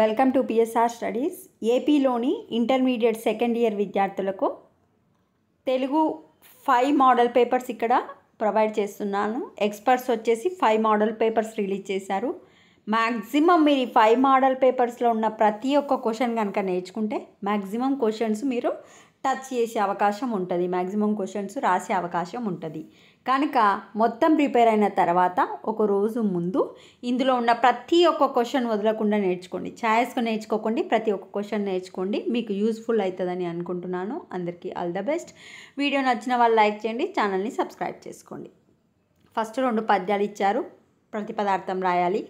welcome to PSR studies ఏపీలోని intermediate second year విద్యార్థులకు Telugu five model papers ఇక్కడ provide చేస్తున్నాను ఎక్స్పర్ట్స్ వచ్చేసి ఫైవ్ మోడల్ పేపర్స్ రిలీజ్ చేశారు మ్యాక్సిమం మీరు ఈ ఫైవ్ మోడల్ పేపర్స్లో ఉన్న ప్రతి ఒక్క క్వశ్చన్ కనుక నేర్చుకుంటే మ్యాక్సిమం క్వశ్చన్స్ మీరు టచ్ చేసే అవకాశం ఉంటుంది మ్యాక్సిమం క్వశ్చన్స్ రాసే అవకాశం ఉంటుంది కనుక మొత్తం ప్రిపేర్ అయిన తర్వాత ఒక రోజు ముందు ఇందులో ఉన్న ప్రతి ఒక్క క్వశ్చన్ వదలకుండా నేర్చుకోండి ఛాయస్గా నేర్చుకోకండి ప్రతి ఒక్క క్వశ్చన్ నేర్చుకోండి మీకు యూస్ఫుల్ అవుతుందని అనుకుంటున్నాను అందరికీ ఆల్ ద బెస్ట్ వీడియో నచ్చిన వాళ్ళు లైక్ చేయండి ఛానల్ని సబ్స్క్రైబ్ చేసుకోండి ఫస్ట్ రెండు పద్యాలు ఇచ్చారు ప్రతి పదార్థం రాయాలి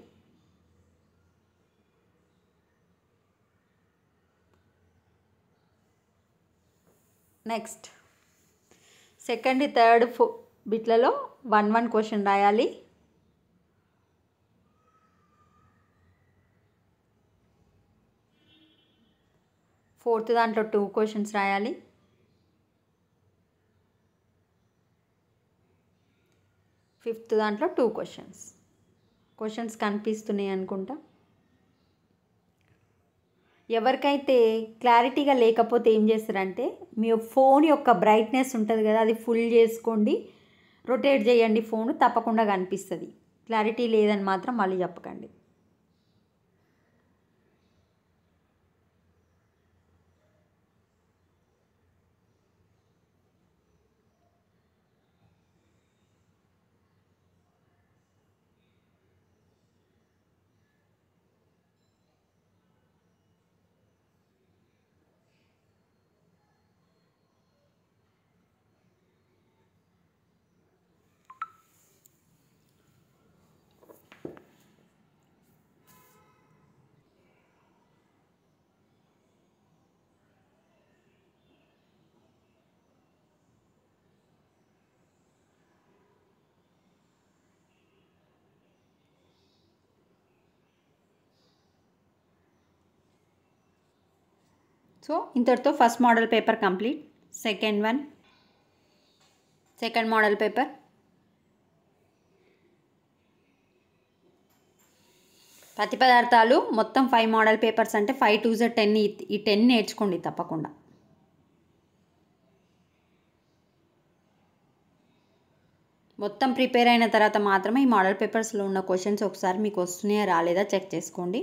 నెక్స్ట్ సెకండ్ థర్డ్ ఫోర్ బిట్లలో వన్ వన్ క్వశ్చన్ రాయాలి ఫోర్త్ దాంట్లో టూ క్వశ్చన్స్ రాయాలి ఫిఫ్త్ దాంట్లో టూ క్వశ్చన్స్ క్వశ్చన్స్ కనిపిస్తున్నాయి అనుకుంటా ఎవరికైతే క్లారిటీగా లేకపోతే ఏం చేస్తారంటే మీ ఫోన్ యొక్క బ్రైట్నెస్ ఉంటుంది కదా అది ఫుల్ చేసుకోండి రొటేట్ చేయండి ఫోన్ తప్పకుండా కనిపిస్తుంది క్లారిటీ లేదని మాత్రం మళ్ళీ చెప్పకండి సో ఇంతటితో first model paper complete second one second model paper పత్తి పదార్థాలు మొత్తం ఫైవ్ మోడల్ పేపర్స్ అంటే ఫైవ్ టూ జెడ్ టెన్ ఈ టెన్ నేర్చుకోండి తప్పకుండా మొత్తం ప్రిపేర్ అయిన తర్వాత మాత్రమే ఈ మోడల్ పేపర్స్లో ఉన్న క్వశ్చన్స్ ఒకసారి మీకు వస్తున్నాయా రాలేదా చెక్ చేసుకోండి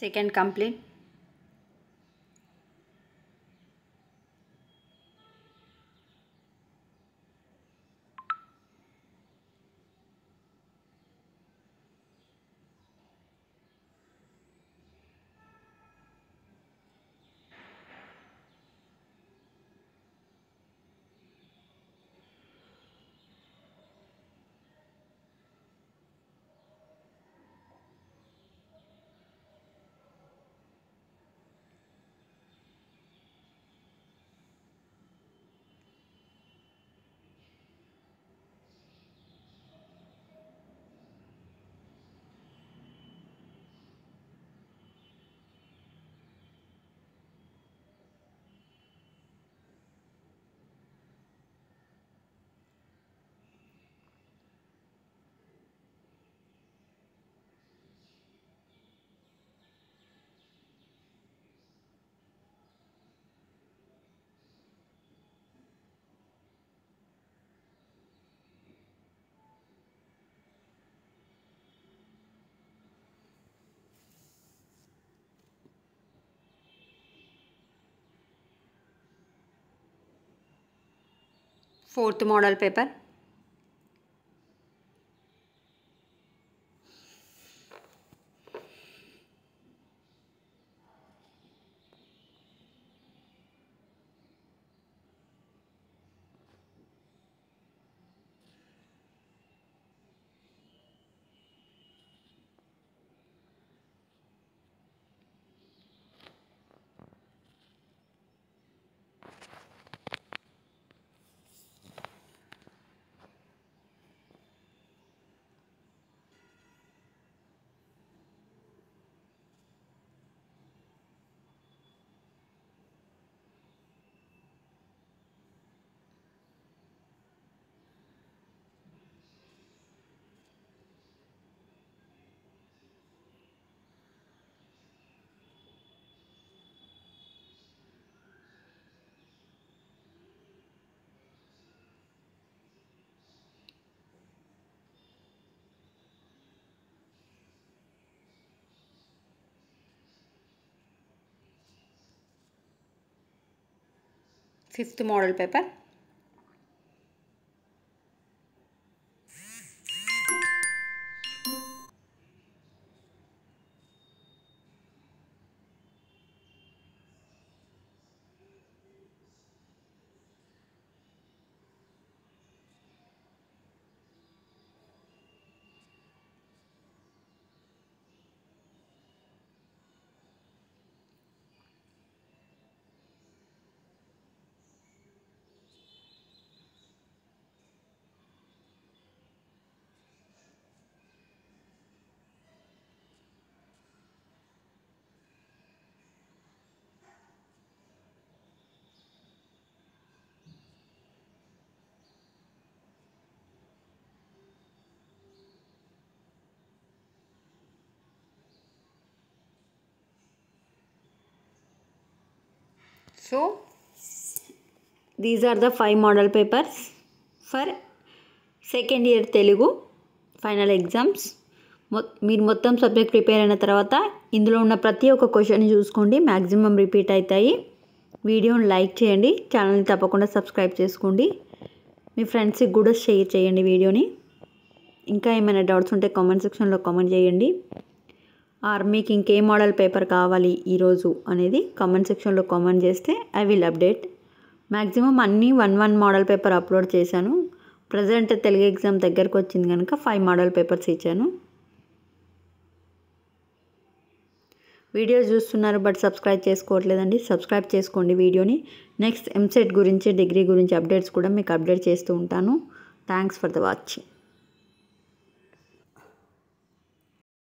second complaint fourth model paper fifth model paper so these are the five model papers for second year Telugu final exams మీరు మొత్తం సబ్జెక్ట్ ప్రిపేర్ అయిన తర్వాత ఇందులో ఉన్న ప్రతి ఒక్క క్వశ్చన్ చూసుకోండి మ్యాక్సిమం రిపీట్ అవుతాయి వీడియోని లైక్ చేయండి ఛానల్ని తప్పకుండా సబ్స్క్రైబ్ చేసుకోండి మీ ఫ్రెండ్స్కి కూడా షేర్ చేయండి వీడియోని ఇంకా ఏమైనా డౌట్స్ ఉంటే కామెంట్ సెక్షన్లో కామెంట్ చేయండి ఆర్ మీకు ఇంకే మోడల్ పేపర్ కావాలి ఈరోజు అనేది కామెంట్ సెక్షన్లో కామెంట్ చేస్తే ఐ విల్ అప్డేట్ మ్యాక్సిమం అన్నీ one one model paper upload చేశాను ప్రజెంట్ తెలుగు ఎగ్జామ్ దగ్గరకు వచ్చింది కనుక ఫైవ్ మోడల్ పేపర్స్ ఇచ్చాను వీడియో చూస్తున్నారు బట్ సబ్స్క్రైబ్ చేసుకోవట్లేదండి సబ్స్క్రైబ్ చేసుకోండి వీడియోని నెక్స్ట్ ఎంసెట్ గురించి డిగ్రీ గురించి అప్డేట్స్ కూడా మీకు అప్డేట్ చేస్తూ ఉంటాను థ్యాంక్స్ ఫర్ ద వాచింగ్